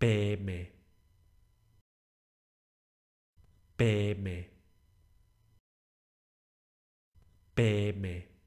PM PM PM